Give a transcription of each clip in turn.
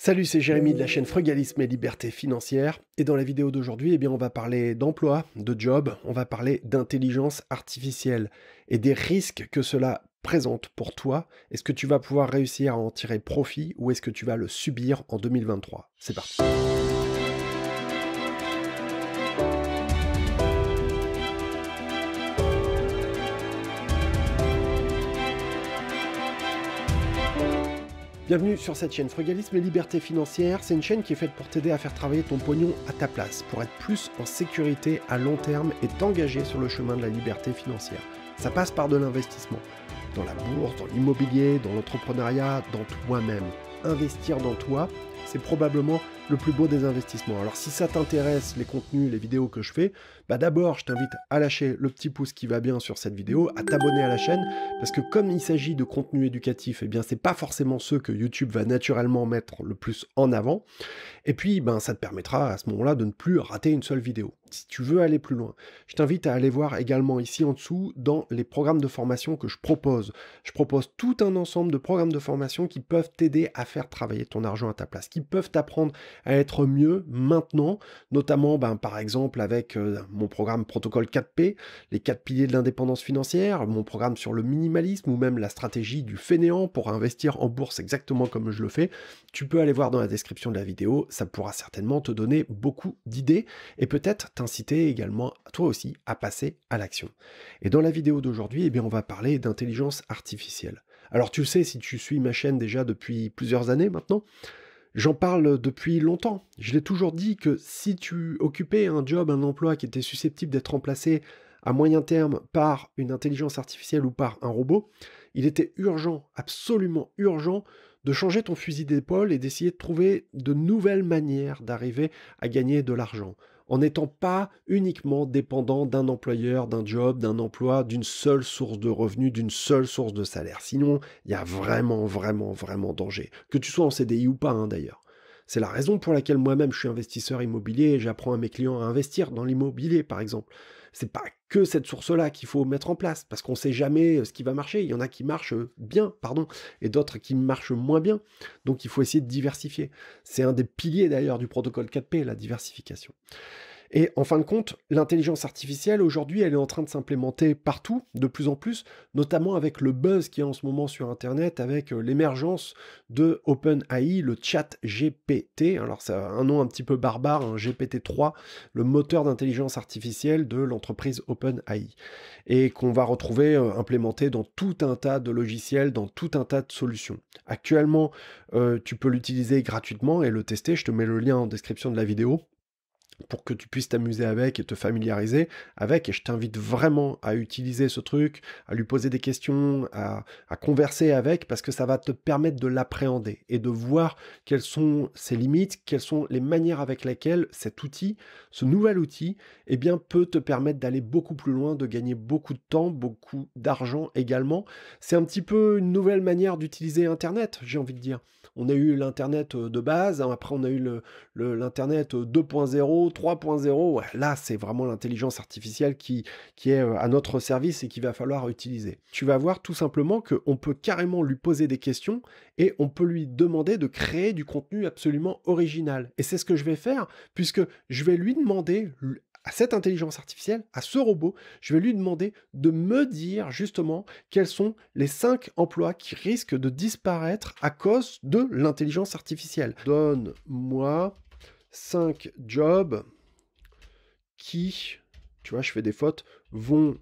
Salut, c'est Jérémy de la chaîne Frugalisme et Liberté Financière. Et dans la vidéo d'aujourd'hui, eh bien, on va parler d'emploi, de job, on va parler d'intelligence artificielle et des risques que cela présente pour toi. Est-ce que tu vas pouvoir réussir à en tirer profit ou est-ce que tu vas le subir en 2023 C'est parti. Bienvenue sur cette chaîne Frugalisme et Liberté Financière, c'est une chaîne qui est faite pour t'aider à faire travailler ton pognon à ta place, pour être plus en sécurité à long terme et t'engager sur le chemin de la liberté financière. Ça passe par de l'investissement, dans la bourse, dans l'immobilier, dans l'entrepreneuriat, dans toi-même. Investir dans toi, c'est probablement le plus beau des investissements. Alors si ça t'intéresse, les contenus, les vidéos que je fais, bah d'abord je t'invite à lâcher le petit pouce qui va bien sur cette vidéo, à t'abonner à la chaîne, parce que comme il s'agit de contenu éducatif, et eh bien c'est pas forcément ceux que YouTube va naturellement mettre le plus en avant. Et puis ben ça te permettra à ce moment-là de ne plus rater une seule vidéo. Si tu veux aller plus loin, je t'invite à aller voir également ici en dessous dans les programmes de formation que je propose. Je propose tout un ensemble de programmes de formation qui peuvent t'aider à faire travailler ton argent à ta place, qui peuvent t'apprendre à être mieux maintenant, notamment ben, par exemple avec euh, mon programme Protocole 4P, les quatre piliers de l'indépendance financière, mon programme sur le minimalisme ou même la stratégie du fainéant pour investir en bourse exactement comme je le fais. Tu peux aller voir dans la description de la vidéo, ça pourra certainement te donner beaucoup d'idées et peut-être t'inciter également toi aussi à passer à l'action. Et dans la vidéo d'aujourd'hui, eh bien on va parler d'intelligence artificielle. Alors tu sais si tu suis ma chaîne déjà depuis plusieurs années maintenant, J'en parle depuis longtemps. Je l'ai toujours dit que si tu occupais un job, un emploi qui était susceptible d'être remplacé à moyen terme par une intelligence artificielle ou par un robot, il était urgent, absolument urgent, de changer ton fusil d'épaule et d'essayer de trouver de nouvelles manières d'arriver à gagner de l'argent en n'étant pas uniquement dépendant d'un employeur, d'un job, d'un emploi, d'une seule source de revenus, d'une seule source de salaire. Sinon, il y a vraiment, vraiment, vraiment danger. Que tu sois en CDI ou pas, hein, d'ailleurs. C'est la raison pour laquelle moi-même je suis investisseur immobilier et j'apprends à mes clients à investir dans l'immobilier, par exemple. C'est pas que cette source-là qu'il faut mettre en place, parce qu'on ne sait jamais euh, ce qui va marcher. Il y en a qui marchent euh, bien, pardon, et d'autres qui marchent moins bien. Donc il faut essayer de diversifier. C'est un des piliers d'ailleurs du protocole 4P, la diversification. Et en fin de compte, l'intelligence artificielle, aujourd'hui, elle est en train de s'implémenter partout, de plus en plus, notamment avec le buzz qui est en ce moment sur Internet, avec euh, l'émergence de OpenAI, le chat GPT. Alors, c'est un nom un petit peu barbare, un hein, GPT-3, le moteur d'intelligence artificielle de l'entreprise OpenAI. Et qu'on va retrouver euh, implémenté dans tout un tas de logiciels, dans tout un tas de solutions. Actuellement, euh, tu peux l'utiliser gratuitement et le tester. Je te mets le lien en description de la vidéo pour que tu puisses t'amuser avec et te familiariser avec. Et je t'invite vraiment à utiliser ce truc, à lui poser des questions, à, à converser avec, parce que ça va te permettre de l'appréhender et de voir quelles sont ses limites, quelles sont les manières avec lesquelles cet outil, ce nouvel outil, eh bien, peut te permettre d'aller beaucoup plus loin, de gagner beaucoup de temps, beaucoup d'argent également. C'est un petit peu une nouvelle manière d'utiliser Internet, j'ai envie de dire. On a eu l'Internet euh, de base, hein. après on a eu l'Internet le, euh, 2.0, 3.0, là c'est vraiment l'intelligence artificielle qui, qui est euh, à notre service et qu'il va falloir utiliser. Tu vas voir tout simplement qu'on peut carrément lui poser des questions et on peut lui demander de créer du contenu absolument original. Et c'est ce que je vais faire puisque je vais lui demander à cette intelligence artificielle, à ce robot, je vais lui demander de me dire justement quels sont les cinq emplois qui risquent de disparaître à cause de l'intelligence artificielle. Donne-moi 5 jobs qui, tu vois, je fais des fautes, vont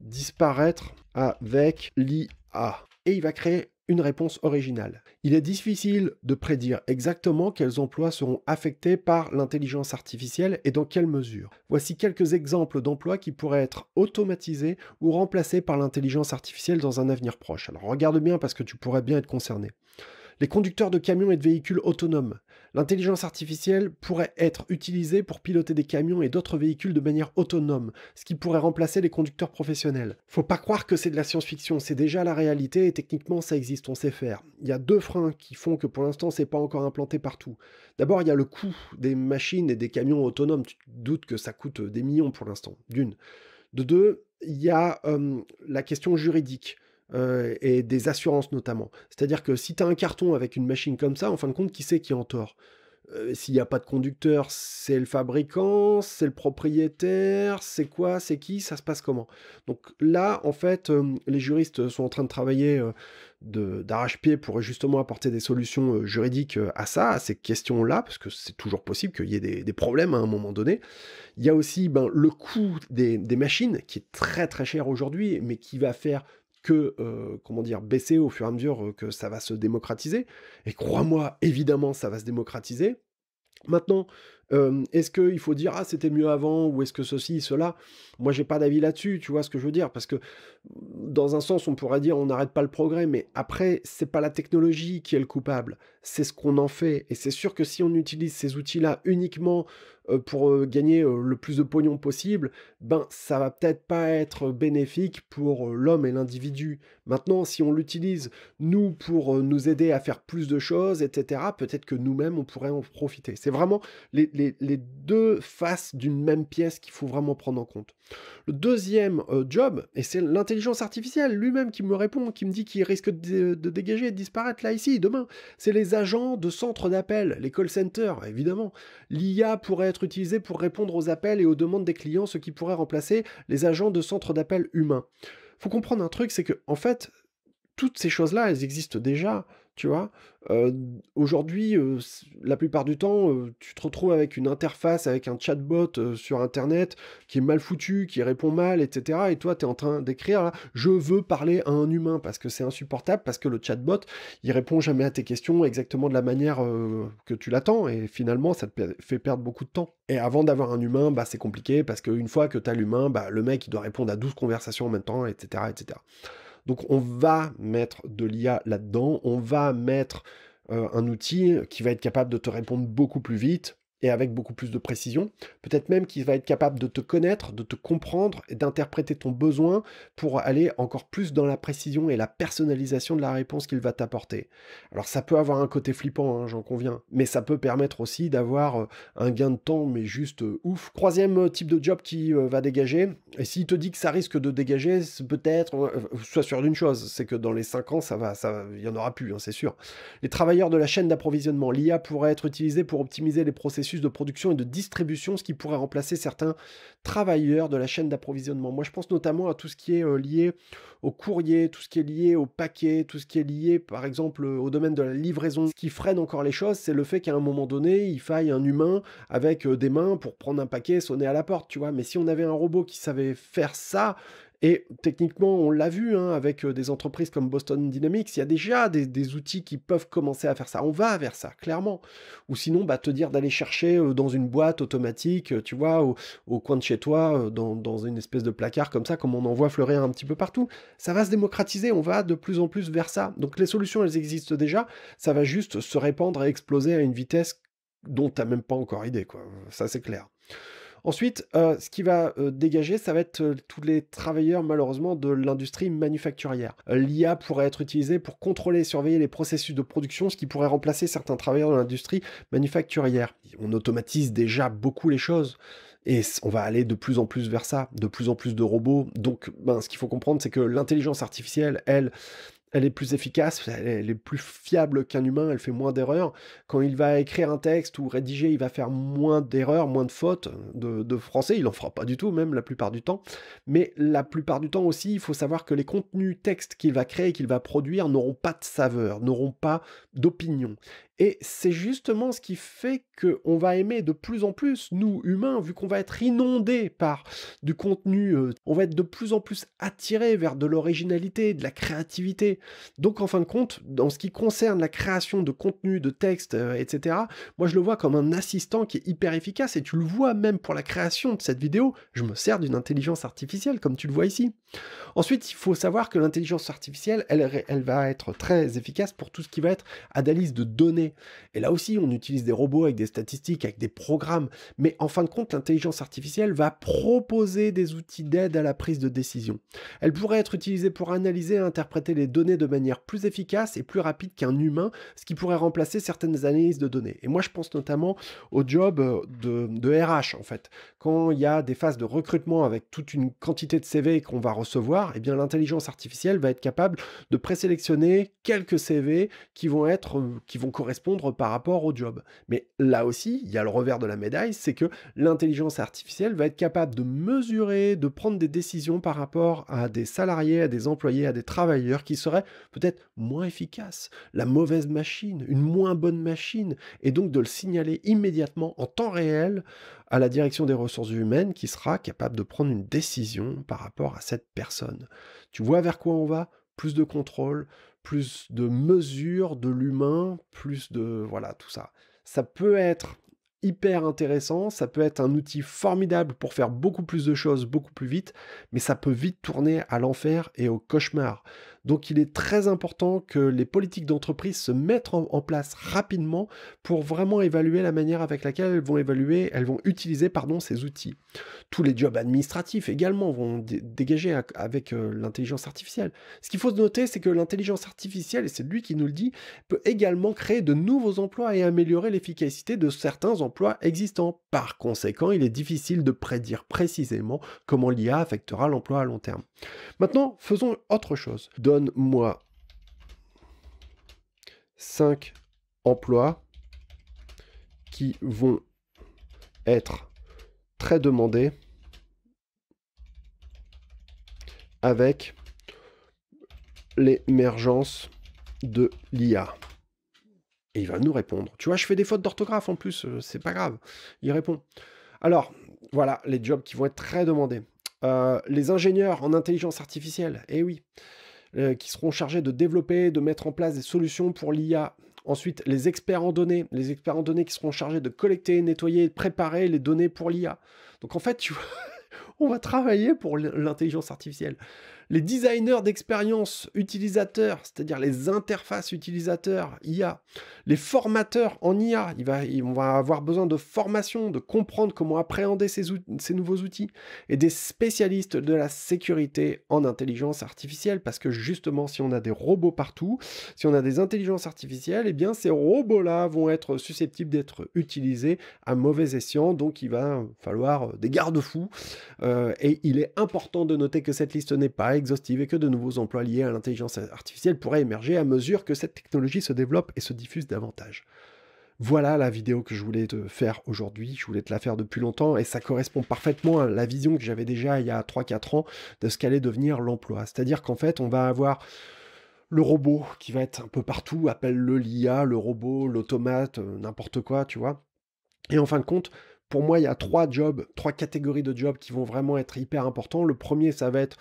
disparaître avec l'IA. Et il va créer une réponse originale. Il est difficile de prédire exactement quels emplois seront affectés par l'intelligence artificielle et dans quelle mesure. Voici quelques exemples d'emplois qui pourraient être automatisés ou remplacés par l'intelligence artificielle dans un avenir proche. Alors regarde bien parce que tu pourrais bien être concerné les conducteurs de camions et de véhicules autonomes. L'intelligence artificielle pourrait être utilisée pour piloter des camions et d'autres véhicules de manière autonome, ce qui pourrait remplacer les conducteurs professionnels. Faut pas croire que c'est de la science-fiction, c'est déjà la réalité et techniquement ça existe, on sait faire. Il y a deux freins qui font que pour l'instant c'est pas encore implanté partout. D'abord, il y a le coût des machines et des camions autonomes, tu doutes que ça coûte des millions pour l'instant, d'une. De deux, il y a euh, la question juridique. Euh, et des assurances notamment. C'est-à-dire que si tu as un carton avec une machine comme ça, en fin de compte, qui c'est qui est en tort euh, S'il n'y a pas de conducteur, c'est le fabricant, c'est le propriétaire, c'est quoi, c'est qui, ça se passe comment Donc là, en fait, euh, les juristes sont en train de travailler d'arrache-pied pour justement apporter des solutions juridiques à ça, à ces questions-là, parce que c'est toujours possible qu'il y ait des, des, problèmes à un moment donné. Il y a aussi ben, le coût des, des machines, qui est très très cher aujourd'hui, mais qui va faire que, euh, comment dire, baisser au fur et à mesure euh, que ça va se démocratiser. Et crois-moi, évidemment, ça va se démocratiser. Maintenant, est-ce qu'il faut dire ah c'était mieux avant ou est-ce que ceci, cela Moi j'ai pas d'avis là-dessus, tu vois ce que je veux dire Parce que mmh, dans un sens on pourrait dire on n'arrête pas le progrès, mais après c'est pas la technologie qui est le coupable, c'est ce qu'on en fait. Et c'est sûr que si on utilise ces outils-là uniquement euh, pour gagner le plus de pognon possible, ben ça va peut-être pas être bénéfique pour l'homme et l'individu. Maintenant, si on l'utilise nous pour nous aider à faire plus de choses, etc., peut-être que nous-mêmes on pourrait en profiter. C'est vraiment les, les, deux faces d'une même pièce qu'il faut vraiment prendre en compte. Le deuxième euh, job, et c'est l'intelligence artificielle lui-même qui me répond, qui me dit qu'il risque de, dégager et de disparaître là, ici, demain, c'est les agents de centres d'appel, les call centers, évidemment. L'IA pourrait être utilisée pour répondre aux appels et aux demandes des clients, ce qui pourrait remplacer les agents de centres d'appel humains. Faut comprendre un truc, c'est que, en fait, toutes ces choses-là, elles existent déjà. Tu vois, aujourd'hui, la plupart du temps, tu te retrouves avec une interface, avec un chatbot sur Internet qui est mal foutu, qui répond mal, etc. Et toi, tu es en train d'écrire, je veux parler à un humain parce que c'est insupportable, parce que le chatbot, il répond jamais à tes questions exactement de la manière que tu l'attends. Et finalement, ça te fait perdre beaucoup de temps. Et avant d'avoir un humain, bah, c'est compliqué parce qu'une fois que tu as l'humain, bah, le mec, il doit répondre à 12 conversations en même temps, etc. etc. Donc on va mettre de l'IA là-dedans, on va mettre euh, un outil qui va être capable de te répondre beaucoup plus vite, et avec beaucoup plus de précision. Peut-être même qu'il va être capable de te connaître, de te comprendre et d'interpréter ton besoin pour aller encore plus dans la précision et la personnalisation de la réponse qu'il va t'apporter. Alors ça peut avoir un côté flippant, hein, j'en conviens, mais ça peut permettre aussi d'avoir euh, un gain de temps, mais juste euh, ouf. Troisième euh, type de job qui va dégager, et s'il te dit que ça risque de dégager, peut-être, soit sois sûr d'une chose, c'est que dans les 5 ans, ça va, ça, il y en aura plus, hein, c'est sûr. Les travailleurs de la chaîne d'approvisionnement, l'IA pourrait être utilisée pour optimiser les processus de production et de distribution, ce qui pourrait remplacer certains travailleurs de la chaîne d'approvisionnement. Moi, je pense notamment à tout ce qui est euh, lié au courrier, tout ce qui est lié au paquet, tout ce qui est lié, par exemple, euh, au domaine de la livraison. Ce qui freine encore les choses, c'est le fait qu'à un moment donné, il faille un humain avec euh, des mains pour prendre un paquet, sonner à la porte, tu vois. Mais si on avait un robot qui savait faire ça, et techniquement, on l'a vu hein, avec euh, des entreprises comme Boston Dynamics, il y a déjà des, outils qui peuvent commencer à faire ça. On va vers ça, clairement. Ou sinon, bah, te dire d'aller chercher euh, dans une boîte automatique, euh, tu vois, au, coin de chez toi, dans, une espèce de placard comme ça, comme on en voit fleurir un petit peu partout. Ça va se démocratiser, on va de plus en plus vers ça. Donc les solutions, elles existent déjà. Ça va juste se répandre et exploser à une vitesse dont tu même pas encore idée, quoi. Ça, c'est clair. Ensuite, euh, ce qui va euh, dégager, ça va être euh, tous les travailleurs malheureusement de l'industrie manufacturière. L'IA pourrait être utilisée pour contrôler et surveiller les processus de production, ce qui pourrait remplacer certains travailleurs de l'industrie manufacturière. On automatise déjà beaucoup les choses. Et on va aller de plus en plus vers ça, de plus en plus de robots. Donc, ben, ce qu'il faut comprendre, c'est que l'intelligence artificielle, elle, elle est plus efficace, elle est plus fiable qu'un humain, elle fait moins d'erreurs. Quand il va écrire un texte ou rédiger, il va faire moins d'erreurs, moins de fautes de, français. Il n'en fera pas du tout, même la plupart du temps. Mais la plupart du temps aussi, il faut savoir que les contenus textes qu'il va créer, qu'il va produire, n'auront pas de saveur, n'auront pas d'opinion. Et c'est justement ce qui fait qu'on va aimer de plus en plus, nous humains, vu qu'on va être inondés par du contenu, euh, on va être de plus en plus attirés vers de l'originalité, de la créativité. Donc en fin de compte, dans ce qui concerne la création de contenu, de texte, euh, etc., moi je le vois comme un assistant qui est hyper efficace, et tu le vois même pour la création de cette vidéo, je me sers d'une intelligence artificielle, comme tu le vois ici. Ensuite, il faut savoir que l'intelligence artificielle, elle, elle, va être très efficace pour tout ce qui va être analyse de données. Et là aussi, on utilise des robots avec des statistiques, avec des programmes. Mais en fin de compte, l'intelligence artificielle va proposer des outils d'aide à la prise de décision. Elle pourrait être utilisée pour analyser et interpréter les données de manière plus efficace et plus rapide qu'un humain, ce qui pourrait remplacer certaines analyses de données. Et moi, je pense notamment au job euh, de, de RH, en fait. Quand il y a des phases de recrutement avec toute une quantité de CV qu'on va recevoir, eh bien l'intelligence artificielle va être capable de présélectionner quelques CV qui vont être euh, qui vont correspondre par rapport au job. Mais là aussi, il y a le revers de la médaille, c'est que l'intelligence artificielle va être capable de mesurer, de prendre des décisions par rapport à des salariés, à des employés, à des travailleurs qui seraient peut-être moins efficaces, la mauvaise machine, une moins bonne machine et donc de le signaler immédiatement en temps réel à la direction des ressources humaines qui sera capable de prendre une décision par rapport à cette personne. Tu vois vers quoi on va Plus de contrôle, plus de mesures de l'humain, plus de... Voilà, tout ça. Ça peut être hyper intéressant, ça peut être un outil formidable pour faire beaucoup plus de choses beaucoup plus vite, mais ça peut vite tourner à l'enfer et au cauchemar. Donc il est très important que les politiques d'entreprise se mettent en, place rapidement pour vraiment évaluer la manière avec laquelle elles vont évaluer, elles vont utiliser pardon, ces outils. Tous les jobs administratifs également vont dégager avec euh, l'intelligence artificielle. Ce qu'il faut noter, c'est que l'intelligence artificielle, et c'est lui qui nous le dit, peut également créer de nouveaux emplois et améliorer l'efficacité de certains emplois existant Par conséquent, il est difficile de prédire précisément comment l'IA affectera l'emploi à long terme. Maintenant, faisons autre chose. Donne-moi 5 emplois qui vont être très demandés avec l'émergence de l'IA. Et il va nous répondre. Tu vois, je fais des fautes d'orthographe en plus, euh, c'est pas grave. Il répond. Alors, voilà les jobs qui vont être très demandés. Euh, les ingénieurs en intelligence artificielle, eh oui, euh, qui seront chargés de développer, de mettre en place des solutions pour l'IA. Ensuite, les experts en données, les experts en données qui seront chargés de collecter, nettoyer préparer les données pour l'IA. Donc en fait, tu vois, on va travailler pour l'intelligence artificielle. Les designers d'expérience utilisateur, c'est-à-dire les interfaces utilisateurs IA, les formateurs en IA, il va, on va avoir besoin de formation, de comprendre comment appréhender ces, ces nouveaux outils, et des spécialistes de la sécurité en intelligence artificielle, parce que justement, si on a des robots partout, si on a des intelligences artificielles, eh bien ces robots-là vont être susceptibles d'être utilisés à mauvais escient, donc il va falloir des garde-fous, euh, et il est important de noter que cette liste n'est pas exhaustive et que de nouveaux emplois liés à l'intelligence artificielle pourraient émerger à mesure que cette technologie se développe et se diffuse davantage. Voilà la vidéo que je voulais te faire aujourd'hui, je voulais te la faire depuis longtemps et ça correspond parfaitement à la vision que j'avais déjà il y a 3-4 ans de ce qu'allait devenir l'emploi. C'est-à-dire qu'en fait on va avoir le robot qui va être un peu partout, appelle-le l'IA, le robot, l'automate, euh, n'importe quoi, tu vois. Et en fin de compte, pour moi, il y a trois jobs, trois catégories de jobs qui vont vraiment être hyper importants. Le premier, ça va être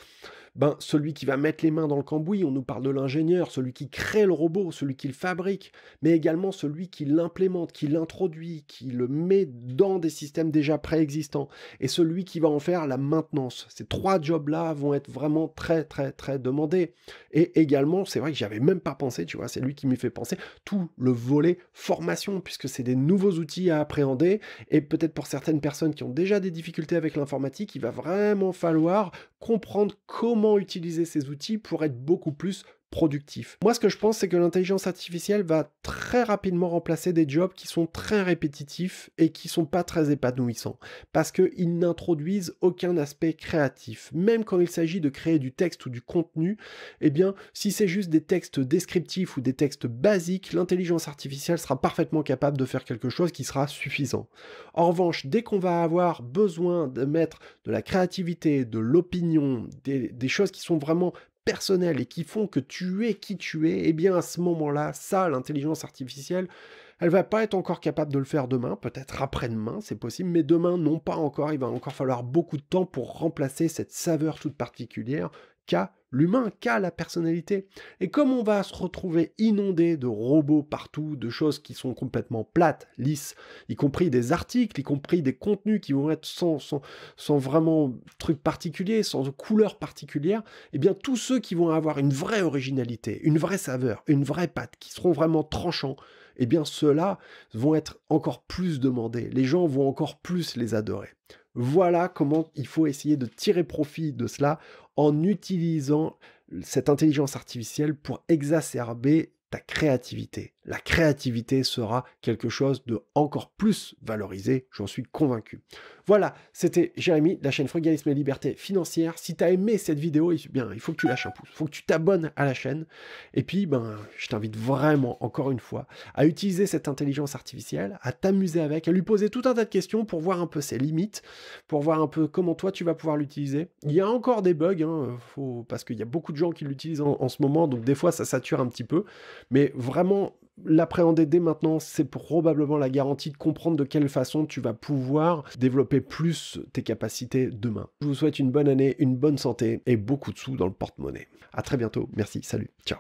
ben, celui qui va mettre les mains dans le cambouis, on nous parle de l'ingénieur, celui qui crée le robot, celui qui le fabrique, mais également celui qui l'implémente, qui l'introduit, qui le met dans des systèmes déjà préexistants, et celui qui va en faire la maintenance. Ces trois jobs-là vont être vraiment très très très demandés. Et également, c'est vrai que j'avais même pas pensé, tu vois, c'est lui qui m'y fait penser, tout le volet formation, puisque c'est des nouveaux outils à appréhender, et peut-être pour certaines personnes qui ont déjà des difficultés avec l'informatique, il va vraiment falloir comprendre comment utiliser ces outils pour être beaucoup plus productif. Moi, ce que je pense, c'est que l'intelligence artificielle va très rapidement remplacer des jobs qui sont très répétitifs et qui sont pas très épanouissants, parce qu'ils n'introduisent aucun aspect créatif. Même quand il s'agit de créer du texte ou du contenu, eh bien, si c'est juste des textes descriptifs ou des textes basiques, l'intelligence artificielle sera parfaitement capable de faire quelque chose qui sera suffisant. En revanche, dès qu'on va avoir besoin de mettre de la créativité, de l'opinion, des choses qui sont vraiment personnel, et qui font que tu es qui tu es, et eh bien à ce moment-là, ça, l'intelligence artificielle, elle va pas être encore capable de le faire demain, peut-être après-demain, c'est possible, mais demain non pas encore, il va encore falloir beaucoup de temps pour remplacer cette saveur toute particulière qu'à l'humain, qu'à la personnalité. Et comme on va se retrouver inondé de robots partout, de choses qui sont complètement plates, lisses, y compris des articles, y compris des contenus qui vont être sans, sans, sans vraiment truc particulier, sans couleur particulière, eh bien tous ceux qui vont avoir une vraie originalité, une vraie saveur, une vraie pâte, qui seront vraiment tranchants, eh bien ceux-là vont être encore plus demandés. Les gens vont encore plus les adorer. Voilà comment il faut essayer de tirer profit de cela en utilisant cette intelligence artificielle pour exacerber ta créativité la créativité sera quelque chose de encore plus valorisé, j'en suis convaincu. Voilà, c'était Jérémy de la chaîne Frugalisme et Liberté Financière. Si tu as aimé cette vidéo, bien, il faut que tu lâches un pouce, il faut que tu t'abonnes à la chaîne. Et puis, ben, je t'invite vraiment, encore une fois, à utiliser cette intelligence artificielle, à t'amuser avec, à lui poser tout un tas de questions pour voir un peu ses limites, pour voir un peu comment toi tu vas pouvoir l'utiliser. Il y a encore des bugs, hein, parce qu'il y a beaucoup de gens qui l'utilisent en, en ce moment, donc des fois ça sature un petit peu. Mais vraiment, l'appréhender dès maintenant, c'est probablement la garantie de comprendre de quelle façon tu vas pouvoir développer plus tes capacités demain. Je vous souhaite une bonne année, une bonne santé et beaucoup de sous dans le porte-monnaie. À très bientôt. Merci. Salut. Ciao.